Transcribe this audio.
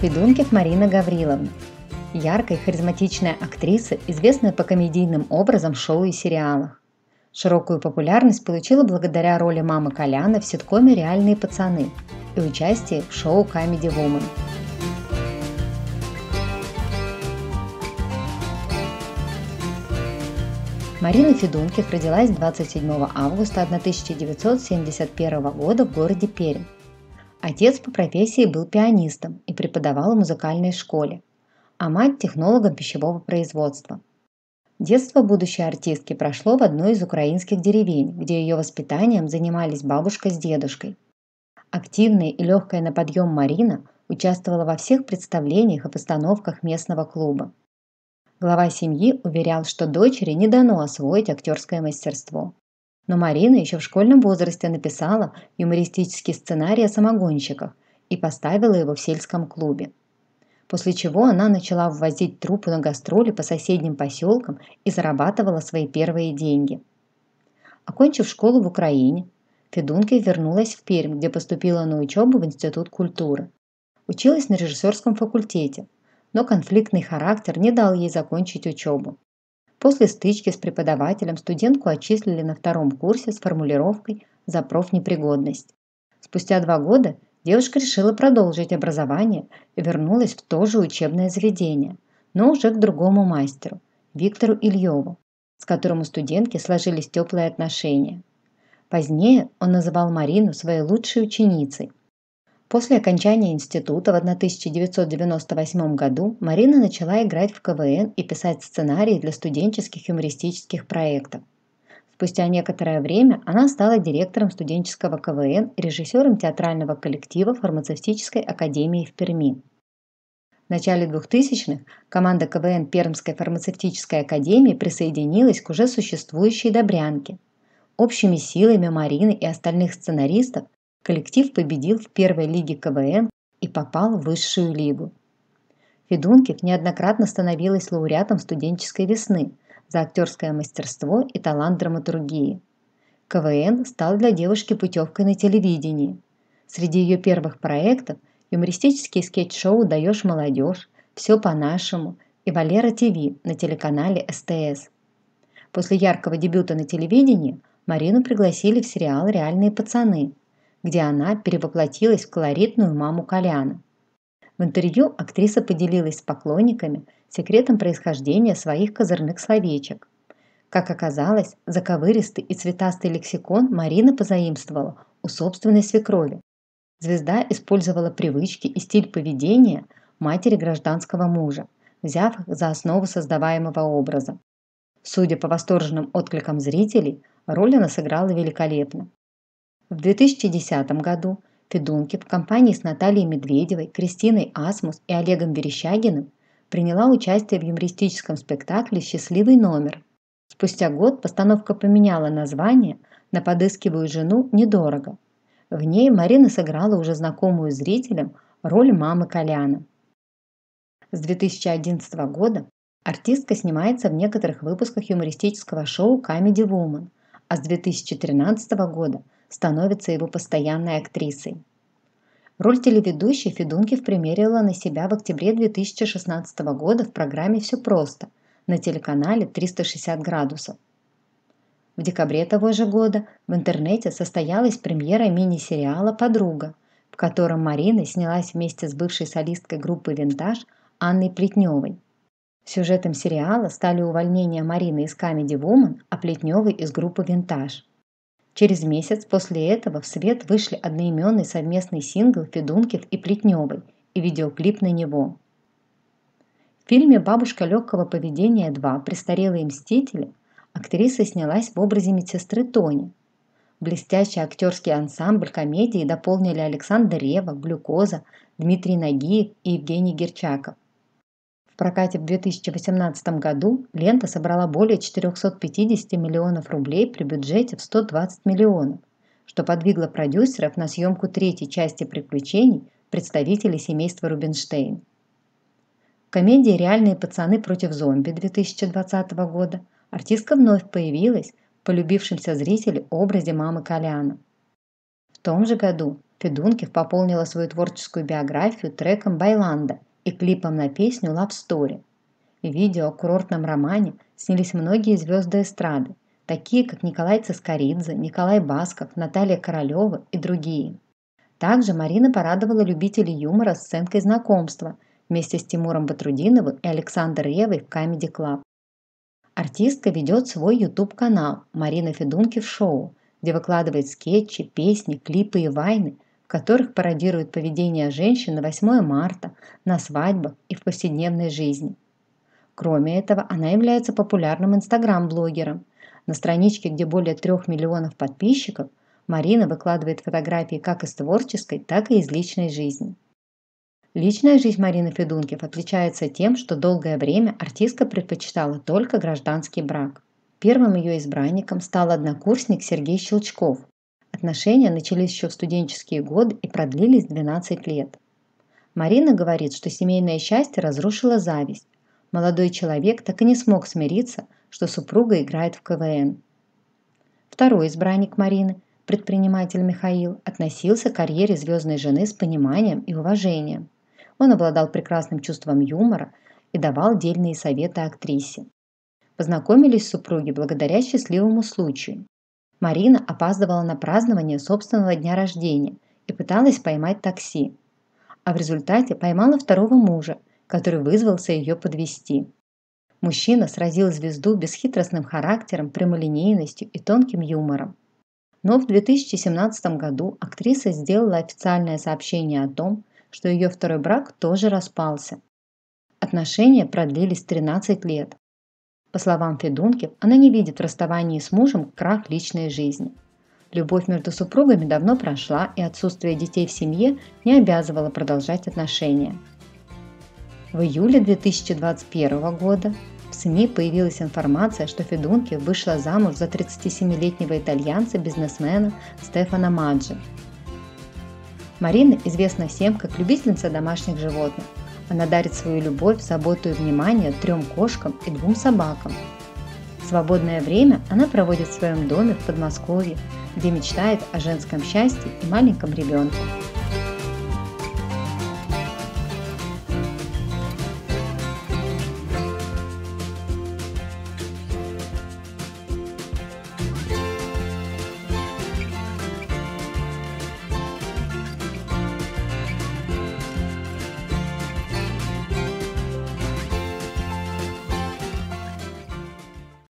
Федункив Марина Гавриловна. Яркая и харизматичная актриса, известная по комедийным образам шоу и сериалах. Широкую популярность получила благодаря роли мамы Коляна в ситкоме «Реальные пацаны» и участии в шоу «Камеди Woman. Марина Федунких родилась 27 августа 1971 года в городе Пермь Отец по профессии был пианистом и преподавал в музыкальной школе, а мать – технологом пищевого производства. Детство будущей артистки прошло в одной из украинских деревень, где ее воспитанием занимались бабушка с дедушкой. Активная и легкая на подъем Марина участвовала во всех представлениях и постановках местного клуба. Глава семьи уверял, что дочери не дано освоить актерское мастерство, но Марина еще в школьном возрасте написала юмористический сценарий о самогонщиках и поставила его в сельском клубе. После чего она начала ввозить трупы на гастроли по соседним поселкам и зарабатывала свои первые деньги. Окончив школу в Украине, Федунка вернулась в Пермь, где поступила на учебу в Институт культуры. Училась на режиссерском факультете, но конфликтный характер не дал ей закончить учебу. После стычки с преподавателем студентку отчислили на втором курсе с формулировкой за профнепригодность. Спустя два года девушка решила продолжить образование и вернулась в то же учебное заведение, но уже к другому мастеру, Виктору Ильеву, с которым у студентки сложились теплые отношения. Позднее он называл Марину своей лучшей ученицей После окончания института в 1998 году Марина начала играть в КВН и писать сценарии для студенческих юмористических проектов. Спустя некоторое время она стала директором студенческого КВН и режиссером театрального коллектива фармацевтической академии в Перми. В начале 2000-х команда КВН Пермской фармацевтической академии присоединилась к уже существующей «Добрянке». Общими силами Марины и остальных сценаристов коллектив победил в первой лиге КВН и попал в высшую лигу. Федункив неоднократно становилась лауреатом студенческой весны за актерское мастерство и талант драматургии. КВН стал для девушки путевкой на телевидении. Среди ее первых проектов юмористический скетч-шоу «Даешь молодежь», «Все по-нашему» и «Валера ТВ» на телеканале СТС. После яркого дебюта на телевидении Марину пригласили в сериал «Реальные пацаны», где она перевоплотилась в колоритную маму Коляна. В интервью актриса поделилась с поклонниками секретом происхождения своих козырных словечек. Как оказалось, заковыристый и цветастый лексикон Марина позаимствовала у собственной свекрови. Звезда использовала привычки и стиль поведения матери гражданского мужа, взяв их за основу создаваемого образа. Судя по восторженным откликам зрителей, роль она сыграла великолепно. В 2010 году Федунки в компании с Натальей Медведевой, Кристиной Асмус и Олегом Верещагиным приняла участие в юмористическом спектакле «Счастливый номер». Спустя год постановка поменяла название на «Подыскиваю жену недорого». В ней Марина сыграла уже знакомую зрителям роль мамы Коляна. С 2011 года артистка снимается в некоторых выпусках юмористического шоу Comedy Woman, а с 2013 года – становится его постоянной актрисой. Роль телеведущей Федункив примерила на себя в октябре 2016 года в программе «Все просто» на телеканале «360 градусов». В декабре того же года в интернете состоялась премьера мини-сериала «Подруга», в котором Марина снялась вместе с бывшей солисткой группы «Винтаж» Анной Плетневой. Сюжетом сериала стали увольнения Марины из Comedy Woman, а Плетневой из группы «Винтаж». Через месяц после этого в свет вышли одноименный совместный сингл Федункин и Плетневой и видеоклип на него. В фильме «Бабушка легкого поведения 2. Престарелые мстители» актриса снялась в образе медсестры Тони. Блестящий актерский ансамбль комедии дополнили Александр Рева, Глюкоза, Дмитрий Нагиев и Евгений Герчаков – прокате в 2018 году лента собрала более 450 миллионов рублей при бюджете в 120 миллионов, что подвигло продюсеров на съемку третьей части «Приключений» представителей семейства Рубинштейн. В комедии «Реальные пацаны против зомби» 2020 года артистка вновь появилась в полюбившемся зрителю образе мамы Коляна. В том же году Федункив пополнила свою творческую биографию треком «Байланда», и клипом на песню «Love Story». В видео о курортном романе снялись многие звезды эстрады, такие как Николай Цискоридзе, Николай Басков, Наталья Королева и другие. Также Марина порадовала любителей юмора сценкой знакомства вместе с Тимуром Батрудиновым и Александром Ревой в Comedy Club. Артистка ведет свой YouTube-канал «Марина Федункив Шоу», где выкладывает скетчи, песни, клипы и вайны – которых пародируют поведение женщин на 8 марта, на свадьбах и в повседневной жизни. Кроме этого, она является популярным инстаграм-блогером. На страничке, где более 3 миллионов подписчиков, Марина выкладывает фотографии как из творческой, так и из личной жизни. Личная жизнь Марины Федункив отличается тем, что долгое время артистка предпочитала только гражданский брак. Первым ее избранником стал однокурсник Сергей Щелчков, Отношения начались еще в студенческие годы и продлились 12 лет. Марина говорит, что семейное счастье разрушило зависть. Молодой человек так и не смог смириться, что супруга играет в КВН. Второй избранник Марины, предприниматель Михаил, относился к карьере звездной жены с пониманием и уважением. Он обладал прекрасным чувством юмора и давал дельные советы актрисе. Познакомились супруги благодаря счастливому случаю. Марина опаздывала на празднование собственного дня рождения и пыталась поймать такси, а в результате поймала второго мужа, который вызвался ее подвести. Мужчина сразил звезду бесхитростным характером, прямолинейностью и тонким юмором. Но в 2017 году актриса сделала официальное сообщение о том, что ее второй брак тоже распался. Отношения продлились 13 лет, по словам Федунки, она не видит в расставании с мужем крах личной жизни. Любовь между супругами давно прошла, и отсутствие детей в семье не обязывало продолжать отношения. В июле 2021 года в СМИ появилась информация, что Федунки вышла замуж за 37-летнего итальянца-бизнесмена Стефана Маджи. Марина известна всем как любительница домашних животных, она дарит свою любовь, заботу и внимание трем кошкам и двум собакам. Свободное время она проводит в своем доме в Подмосковье, где мечтает о женском счастье и маленьком ребенке.